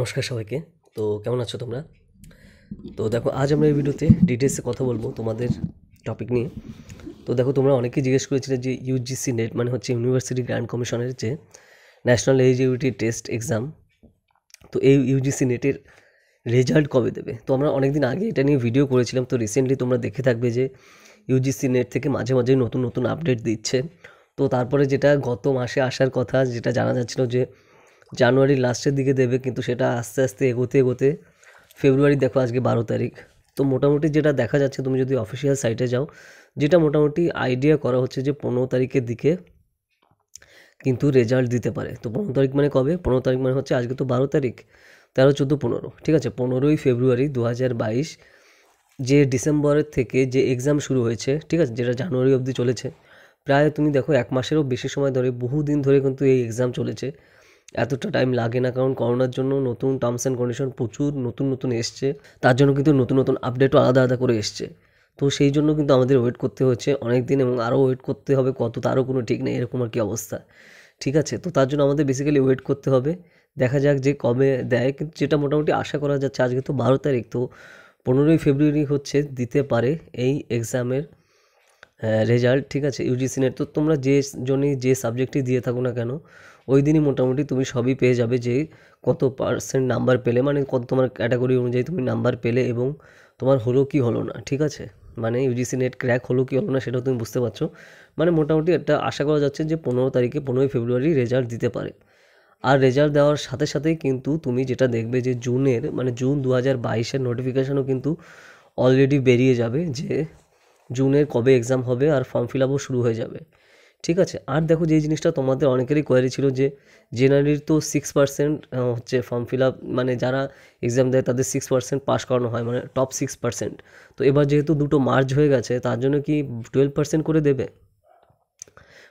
নমস্কার সবাইকে তো কেমন আছো তোমরা তো দেখো আজ আমরা এই ভিডিওতে ডিটেলসে কথা বলবো তোমাদের টপিক নিয়ে তো দেখো তোমরা অনেকেই জিজ্ঞেস করেছিলে যে ইউজিসি নেট মানে হচ্ছে ইউনিভার্সিটি গ্র্যান্ড কমিশনের যে ন্যাশনাল এলিজিবিলিটি টেস্ট এক্সাম তো এই ইউজিসি নেটের রেজাল্ট কবে দেবে তো আমরা অনেক দিন আগে এটা নিয়ে ভিডিও করেছিলাম তো রিসেন্টলি তোমরা দেখে থাকবে যে ইউজিসি নেট থেকে মাঝে মাঝে নতুন নতুন আপডেট দিচ্ছে তো তারপরে যেটা গত মাসে আসার কথা যেটা জানা যাচ্ছিল যে জানুয়ারি লাস্টের দিকে দেবে কিন্তু সেটা আস্তে আস্তে এগোতে এগোতে ফেব্রুয়ারি দেখো আজকে বারো তারিখ তো মোটামুটি যেটা দেখা যাচ্ছে তুমি যদি অফিসিয়াল সাইটে যাও যেটা মোটামুটি আইডিয়া করা হচ্ছে যে পনেরো তারিখের দিকে কিন্তু রেজাল্ট দিতে পারে তো পনেরো তারিখ মানে কবে পনেরো তারিখ মানে হচ্ছে আজকে তো বারো তারিখ তেরো চোদ্দো পনেরো ঠিক আছে পনেরোই ফেব্রুয়ারি দু হাজার বাইশ যে ডিসেম্বরের থেকে যে এক্সাম শুরু হয়েছে ঠিক আছে যেটা জানুয়ারি অবধি চলেছে প্রায় তুমি দেখো এক মাসেরও বেশি সময় ধরে বহুদিন ধরে কিন্তু এই এক্সাম চলেছে এতটা টাইম লাগে না কারণ করোনার জন্য নতুন টার্মস অ্যান্ড কন্ডিশন প্রচুর নতুন নতুন এসছে তার জন্য কিন্তু নতুন নতুন আপডেটও আলাদা আলাদা করে এসছে তো সেই জন্য কিন্তু আমাদের ওয়েট করতে হচ্ছে অনেক দিন এবং আরও ওয়েট করতে হবে কত তারও কোনো ঠিক নেই এরকম আর কি অবস্থা ঠিক আছে তো তার জন্য আমাদের বেসিক্যালি ওয়েট করতে হবে দেখা যাক যে কবে দেয় কিন্তু যেটা মোটামুটি আশা করা যাচ্ছে আজকে তো বারো তারিখ তো পনেরোই ফেব্রুয়ারি হচ্ছে দিতে পারে এই এক্সামের রেজাল্ট ঠিক আছে ইউজিসি নেট তো তোমরা যে জন্যই যে সাবজেক্টই দিয়ে থাকো না কেন ওই দিনই মোটামুটি তুমি সবই পেয়ে যাবে যে কত পার্সেন্ট নাম্বার পেলে মানে কত তোমার ক্যাটাগরি অনুযায়ী তুমি নাম্বার পেলে এবং তোমার হলো কি হলো না ঠিক আছে মানে ইউজিসি নেট ক্র্যাক হলো কি হলো না সেটাও তুমি বুঝতে পারছো মানে মোটামুটি একটা আশা করা যাচ্ছে যে পনেরো তারিখে পনেরোই ফেব্রুয়ারি রেজাল্ট দিতে পারে আর রেজাল্ট দেওয়ার সাথে সাথেই কিন্তু তুমি যেটা দেখবে যে জুনের মানে জুন দু হাজার বাইশের নোটিফিকেশানও কিন্তু অলরেডি বেরিয়ে যাবে যে জুনের কবে এক্সাম হবে আর ফর্ম ফিল আপও শুরু হয়ে যাবে ঠিক আছে আর দেখো যে জিনিসটা তোমাদের অনেকেরই কোয়ারি ছিল যে জেনারেলির তো সিক্স পার্সেন্ট হচ্ছে ফর্ম ফিল আপ মানে যারা এক্সাম দেয় তাদের সিক্স পার্সেন্ট পাস করানো হয় মানে টপ সিক্স পার্সেন্ট তো এবার যেহেতু দুটো মার্চ হয়ে গেছে তার জন্য কি টুয়েলভ পার্সেন্ট করে দেবে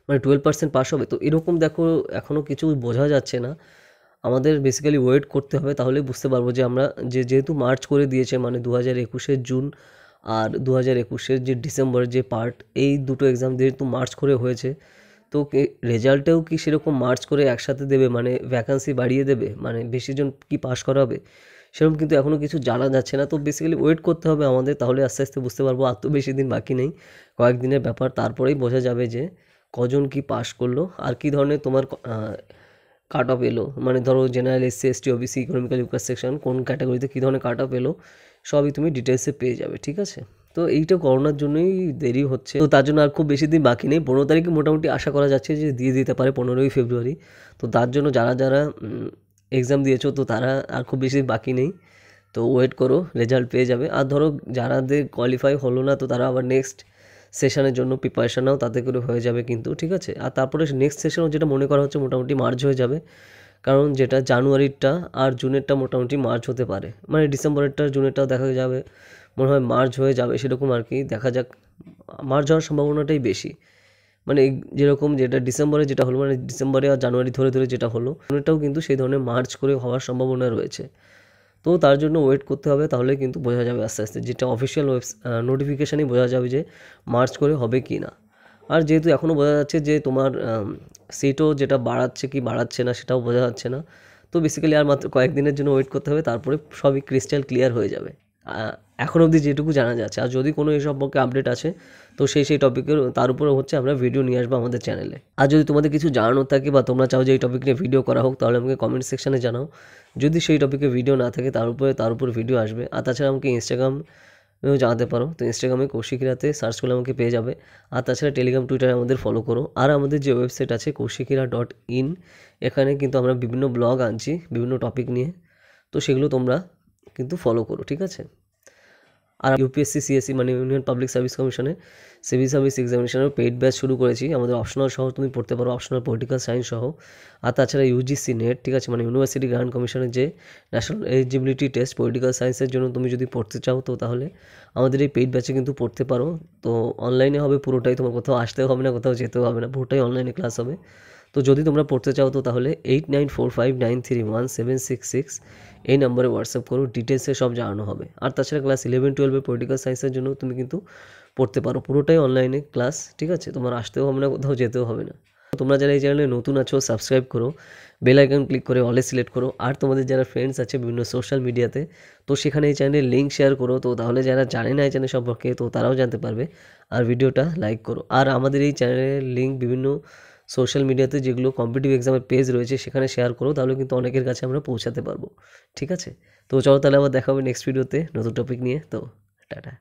মানে টুয়েলভ পার্সেন্ট পাস হবে তো এরকম দেখো এখনও কিছু বোঝা যাচ্ছে না আমাদের বেসিক্যালি ওয়েট করতে হবে তাহলে বুঝতে পারবো যে আমরা যে যেহেতু মার্চ করে দিয়েছে মানে দু হাজার একুশের জুন আর দু হাজার একুশের যে ডিসেম্বর যে পার্ট এই দুটো এক্সাম যেহেতু মার্চ করে হয়েছে তো রেজাল্টেও কি সেরকম মার্চ করে একসাথে দেবে মানে ভ্যাকান্সি বাড়িয়ে দেবে মানে বেশিজন কি পাশ করাবে সেরকম কিন্তু এখনও কিছু জানা যাচ্ছে না তো বেসিক্যালি ওয়েট করতে হবে আমাদের তাহলে আস্তে আস্তে বুঝতে পারবো আর তো বেশি দিন বাকি নেই কয়েকদিনের ব্যাপার তারপরেই বোঝা যাবে যে কজন কি পাশ করলো আর কি ধরনের তোমার কাট অফ এলো মানে ধরো general SC ST OBC economical ইউকাস সেকশন কোন ক্যাটাগরিতে কী ধরনের কাট অফ এলো সবই তুমি ডিটেলসে পেয়ে যাবে ঠিক আছে তো এইটা করোনার জন্যই দেরি হচ্ছে তো তার জন্য আর খুব বেশি দিন বাকি নেই পনেরো তারিখে মোটামুটি আশা করা যাচ্ছে যে দিয়ে দিতে পারে পনেরোই ফেব্রুয়ারি তো তার জন্য যারা যারা এক্সাম দিয়েছো তো তারা আর খুব বেশি বাকি নেই তো ওয়েট করো রেজাল্ট পেয়ে যাবে আর ধরো যারাদের কোয়ালিফাই হলো না তো তারা আবার নেক্সট সেশনের জন্য প্রিপারেশনও তাতে করে হয়ে যাবে কিন্তু ঠিক আছে আর তারপরে নেক্সট সেশনও যেটা মনে করা হচ্ছে মোটামুটি মার্চ হয়ে যাবে কারণ যেটা জানুয়ারিরটা আর জুনেরটা মোটামুটি মার্চ হতে পারে মানে ডিসেম্বরেরটা জুনেরটাও দেখা যাবে মনে হয় মার্চ হয়ে যাবে সেরকম আর কি দেখা যাক মার্চ হওয়ার সম্ভাবনাটাই বেশি মানে যেরকম যেটা ডিসেম্বরে যেটা হলো মানে ডিসেম্বরে আর জানুয়ারি ধরে ধরে যেটা হলো জুনেরটাও কিন্তু সেই ধরনের মার্চ করে হওয়ার সম্ভাবনা রয়েছে তো তার জন্য ওয়েট করতে হবে তাহলে কিন্তু বোঝা যাবে আস্তে আস্তে যেটা অফিসিয়াল ওয়েব নোটিফিকেশানই বোঝা যাবে যে মার্চ করে হবে কি না আর যেহেতু এখনও বোঝা যাচ্ছে যে তোমার সিটও যেটা বাড়াচ্ছে কি বাড়াচ্ছে না সেটাও বোঝা যাচ্ছে না তো বেসিক্যালি আর মাত্র কয়েকদিনের জন্য ওয়েট করতে হবে তারপরে সবই ক্রিস্টাল ক্লিয়ার হয়ে যাবে এখন অবধি যেটুকু জানা যাচ্ছে আর যদি কোনো এই সম্পর্কে আপডেট আছে তো সেই সেই টপিকের তার উপরে হচ্ছে আমরা ভিডিও নিয়ে আসবো আমাদের চ্যানেলে আর যদি তোমাদের কিছু জানানো থাকে বা তোমরা চাও যে এই টপিক নিয়ে ভিডিও করা হোক তাহলে আমাকে কমেন্ট সেকশানে জানাও যদি সেই টপিকে ভিডিও না থাকে তার উপরে তার উপর ভিডিও আসবে আর তাছাড়া আমাকে ইনস্টাগ্রাম জানাতে পারো তো ইনস্টাগ্রামে কৌশিক রাতে সার্চ করলে আমাকে পেয়ে যাবে আর তাছাড়া টেলিগ্রাম টুইটারে আমাদের ফলো করো আর আমাদের যে ওয়েবসাইট আছে কৌশিকিরা ডট ইন এখানে কিন্তু আমরা বিভিন্ন ব্লগ আনছি বিভিন্ন টপিক নিয়ে তো সেগুলো তোমরা কিন্তু ফলো করো ঠিক আছে আর ইউপিএসসি সিএসসি e মানে ইউনিয়ন পাবলিক সার্ভিস কমিশনে সিভিল সার্ভিস এক্সামিনেশনের পেইড ব্যাচ শুরু করেছি আমাদের অপশনাল সহ তুমি পড়তে পারো অপশনাল পলিটিক্যাল সায়েন্স সহ আর তাছাড়া ইউজিসি নেট ঠিক আছে মানে ইউনিভার্সিটি গ্র্যান্ড কমিশনের যে ন্যাশনাল এলিজিবিলিটি টেস্ট পলিটিক্যাল সায়েন্সের জন্য তুমি যদি পড়তে চাও তো তাহলে আমাদের এই পেইড ব্যাচে কিন্তু পড়তে পারো তো অনলাইনে হবে পুরোটাই তোমার কোথাও আসতেও হবে না কোথাও যেতেও হবে না পুরোটাই অনলাইনে ক্লাস হবে তো যদি তোমরা পড়তে চাও তো তাহলে eight nine four five nine three one seven six six এই নম্বরে হোয়াটসঅ্যাপ করো ডিটেলসে সব জানানো হবে আর তাছাড়া ক্লাস ইলেভেন টুয়েলভে পলিটিক্যাল সায়েন্সের জন্য তুমি কিন্তু পড়তে পারো পুরোটাই অনলাইনে ক্লাস ঠিক আছে তোমার আসতেও হবে না কোথাও যেতেও হবে না তোমরা যারা এই চ্যানেলে নতুন আছো সাবস্ক্রাইব করো বেল আইকন ক্লিক করে অলে সিলেক্ট করো আর তোমাদের যারা ফ্রেন্ডস আছে বিভিন্ন সোশ্যাল মিডিয়াতে তো সেখানে এই চ্যানেলের লিঙ্ক শেয়ার করো তো তাহলে যারা জানে না এই চ্যানেল সম্পর্কে তো তারাও জানতে পারবে আর ভিডিওটা লাইক করো আর আমাদের এই চ্যানেলের লিঙ্ক বিভিন্ন সোশ্যাল মিডিয়াতে যেগুলো কম্পিটিভ এক্সামের পেজ রয়েছে সেখানে শেয়ার করো তাহলে কিন্তু অনেকের কাছে আমরা পৌঁছাতে পারবো ঠিক আছে তো চলো তাহলে আবার দেখা নেক্সট ভিডিওতে নতুন টপিক নিয়ে তো টাটা